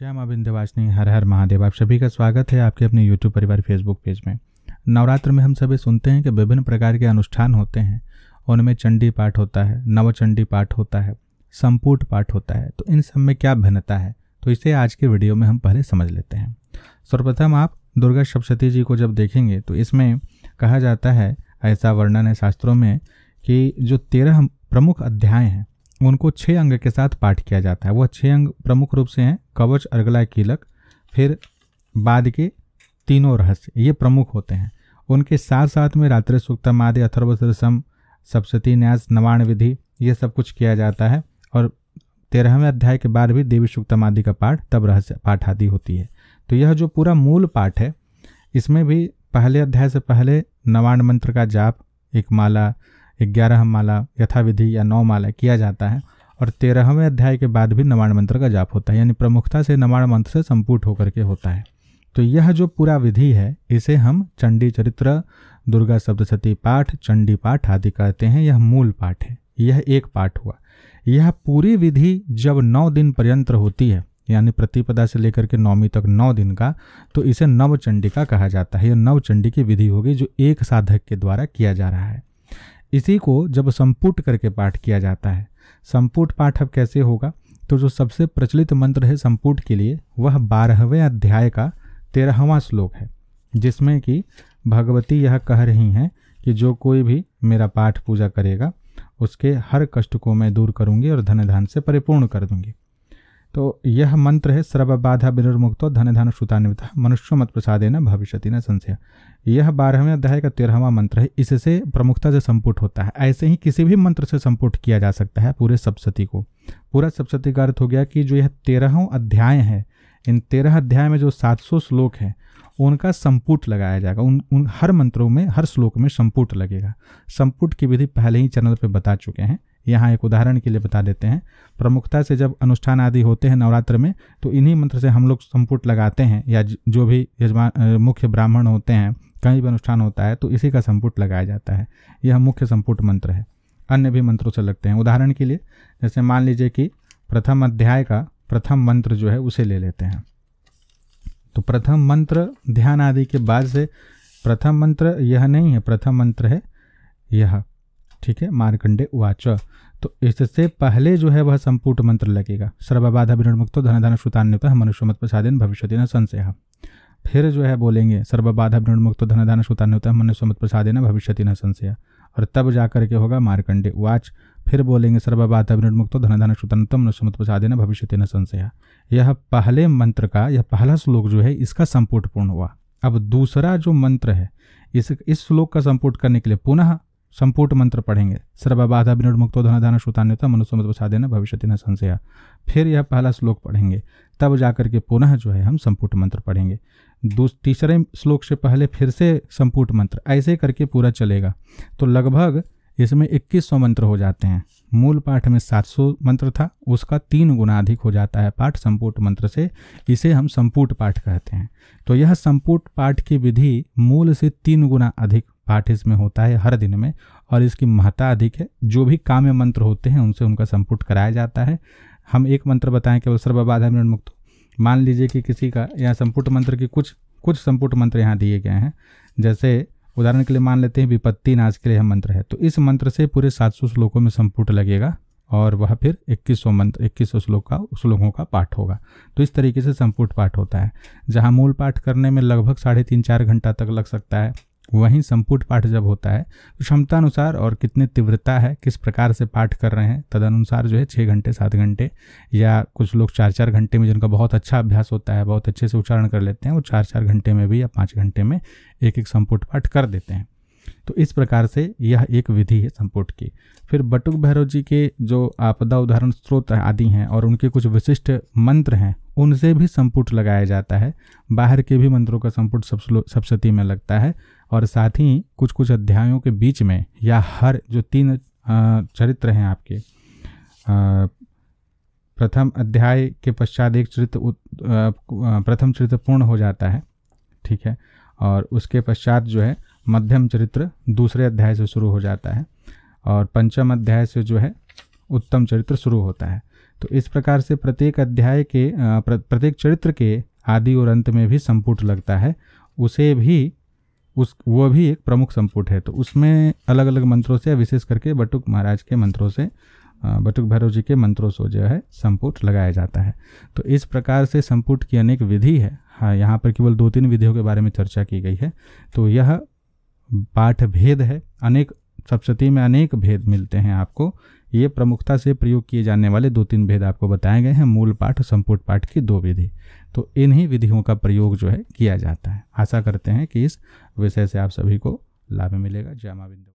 जय माँ विंध्यवासिनी हर हर महादेव आप सभी का स्वागत है आपके अपने यूट्यूब परिवार फेसबुक पेज में नवरात्र में हम सभी सुनते हैं कि विभिन्न प्रकार के अनुष्ठान होते हैं उनमें चंडी पाठ होता है नवचंडी पाठ होता है संपूट पाठ होता है तो इन सब में क्या भिन्नता है तो इसे आज के वीडियो में हम पहले समझ लेते हैं सर्वप्रथम आप दुर्गा सप्शती जी को जब देखेंगे तो इसमें कहा जाता है ऐसा वर्णन है शास्त्रों में कि जो तेरह प्रमुख अध्याय हैं उनको छः अंग के साथ पाठ किया जाता है वह छः अंग प्रमुख रूप से हैं कवच अर्गला कीलक फिर बाद के तीनों रहस्य ये प्रमुख होते हैं उनके साथ साथ में रात्रि सुक्तम आदि सरसम सप्सती न्यास नवाण विधि ये सब कुछ किया जाता है और तेरहवें अध्याय के बाद भी देवी सुक्तम आदि का पाठ तब रहस्य पाठ आदि होती है तो यह जो पूरा मूल पाठ है इसमें भी पहले अध्याय से पहले नवाण मंत्र का जाप एक माला ग्यारह माला यथाविधि या नौ माला किया जाता है और तेरहवें अध्याय के बाद भी नवाण मंत्र का जाप होता है यानी प्रमुखता से नवाण मंत्र से संपूर्ण होकर के होता है तो यह जो पूरा विधि है इसे हम चंडी चरित्र दुर्गा सप्तशती पाठ चंडी पाठ आदि कहते हैं यह मूल पाठ है यह एक पाठ हुआ यह पूरी विधि जब नौ दिन पर्यंत होती है यानी प्रतिपदा से लेकर के नौमी तक नौ दिन का तो इसे नवचंडिका कहा जाता है यह नवचंडी की विधि होगी जो एक साधक के द्वारा किया जा रहा है इसी को जब संपुट करके पाठ किया जाता है संपुट पाठ अब कैसे होगा तो जो सबसे प्रचलित मंत्र है संपुट के लिए वह बारहवें अध्याय का तेरहवां श्लोक है जिसमें कि भगवती यह कह रही हैं कि जो कोई भी मेरा पाठ पूजा करेगा उसके हर कष्ट को मैं दूर करूंगी और धन धान से परिपूर्ण कर दूंगी तो यह मंत्र है सर्व बाधा विनिर्मुक्तो धन धन श्रुतान्वित मनुष्य मत प्रसादे न भविष्य न संशय यह बारहवें अध्याय का तेरहवा मंत्र है इससे प्रमुखता से संपुट होता है ऐसे ही किसी भी मंत्र से संपुट किया जा सकता है पूरे सप्सती को पूरा सप्सती का अर्थ हो गया कि जो यह तेरहों अध्याय हैं इन तेरह अध्याय में जो सात सौ श्लोक हैं उनका संपुट लगाया जाएगा उन उन हर मंत्रों में हर श्लोक में संपुट लगेगा संपुट की विधि पहले ही चैनल पर बता चुके हैं यहाँ एक उदाहरण के लिए बता देते हैं प्रमुखता से जब अनुष्ठान आदि होते हैं नवरात्र में तो इन्हीं मंत्र से हम लोग संपुट लगाते हैं या जो भी यजमान मुख्य ब्राह्मण होते हैं कहीं भी अनुष्ठान होता है तो इसी का संपुट लगाया जाता है यह मुख्य संपुट मंत्र है अन्य भी मंत्रों से लगते हैं उदाहरण के लिए जैसे मान लीजिए कि प्रथम अध्याय का प्रथम मंत्र जो है उसे ले लेते हैं तो प्रथम मंत्र ध्यान आदि के बाद से प्रथम मंत्र यह नहीं है प्रथम मंत्र है यह ठीक है मारकंडे उवाच तो इससे पहले जो है वह संपूर्ण मंत्र लगेगा सर्वबाधा विनिर्मुक्तो धन धन श्रुतान्युत मत प्रसाद भविष्य न संशय फिर जो है बोलेंगे सर्वबाधा विनिर्मुक्तो धन धन श्रुतान्युत मत प्रसादेन भविष्य न संशय और तब जाकर के होगा मारकंडे उवाच फिर बोलेंगे सर्वबाधा विनिर्मुक्तो धन धन श्रुतान्युत मनुष्यमत प्रसादेन भविष्य न संशय यह पहले मंत्र का यह पहला श्लोक जो है इसका संपूर्ण पूर्ण हुआ अब दूसरा जो मंत्र है इस इस श्लोक का संपूर्ण करने के लिए पुनः संपूर्ण मंत्र पढ़ेंगे सर्वबाधा विनोद मुक्तो धन धन मनुष्य मत प्रसादे न भविष्य न संशया फिर यह पहला श्लोक पढ़ेंगे तब जाकर के पुनः जो है हम संपूर्ण मंत्र पढ़ेंगे तीसरे श्लोक से पहले फिर से संपूर्ण मंत्र ऐसे करके पूरा चलेगा तो लगभग इसमें इक्कीस सौ मंत्र हो जाते हैं मूल पाठ में सात सौ मंत्र था उसका तीन गुना अधिक हो जाता है पाठ संपूर्ण मंत्र से इसे हम संपूर्ण पाठ कहते हैं तो यह संपूर्ण पाठ की विधि मूल से तीन गुना अधिक पाठ इसमें होता है हर दिन में और इसकी महत्ता अधिक है जो भी काम्य मंत्र होते हैं उनसे उनका संपुट कराया जाता है हम एक मंत्र बताएं केवल सर्वबाधा मिनट मुक्त मान लीजिए कि किसी का यहाँ संपुट मंत्र की कुछ कुछ संपुट मंत्र यहाँ दिए गए हैं जैसे उदाहरण के लिए मान लेते हैं विपत्ति नाश के लिए हम मंत्र है तो इस मंत्र से पूरे सात सौ श्लोकों में संपुट लगेगा और वह फिर इक्कीस सौ मंत्र इक्कीस सौ श्लोक का श्लोकों का पाठ होगा तो इस तरीके से संपुट पाठ होता है जहाँ मूल पाठ करने में लगभग साढ़े तीन चार घंटा तक लग सकता है वहीं संपुट पाठ जब होता है तो क्षमता अनुसार और कितने तीव्रता है किस प्रकार से पाठ कर रहे हैं तदनुसार जो है छः घंटे सात घंटे या कुछ लोग चार चार घंटे में जिनका बहुत अच्छा अभ्यास होता है बहुत अच्छे से उच्चारण कर लेते हैं वो चार चार घंटे में भी या पाँच घंटे में एक एक संपुट पाठ कर देते हैं तो इस प्रकार से यह एक विधि है संपुट की फिर बटुक भैरव जी के जो आपदा उदाहरण स्रोत आदि हैं और उनके कुछ विशिष्ट मंत्र हैं उनसे भी संपुट लगाया जाता है बाहर के भी मंत्रों का संपुट सप्सती में लगता है और साथ ही कुछ कुछ अध्यायों के बीच में या हर जो तीन चरित्र हैं आपके प्रथम अध्याय के पश्चात एक चरित्र प्रथम चरित्र पूर्ण हो जाता है ठीक है और उसके पश्चात जो है मध्यम चरित्र दूसरे अध्याय से शुरू हो जाता है और पंचम अध्याय से जो है उत्तम चरित्र शुरू होता है तो इस प्रकार से प्रत्येक अध्याय के प्रत्येक चरित्र के आदि और अंत में भी संपुट लगता है उसे भी उस वो भी एक प्रमुख संपुट है तो उसमें अलग अलग मंत्रों से विशेष करके बटुक महाराज के मंत्रों से बटुक भैरव जी के मंत्रों से जो है संपुट लगाया जाता है तो इस प्रकार से संपुट की अनेक विधि है हाँ यहाँ पर केवल दो तीन विधियों के बारे में चर्चा की गई है तो यह पाठ भेद है अनेक सप्तती में अनेक भेद मिलते हैं आपको ये प्रमुखता से प्रयोग किए जाने वाले दो तीन भेद आपको बताए गए हैं मूल पाठ और संपूर्ण पाठ की दो विधि तो इन्हीं विधियों का प्रयोग जो है किया जाता है आशा करते हैं कि इस विषय से आप सभी को लाभ मिलेगा जय माविंद बिंदु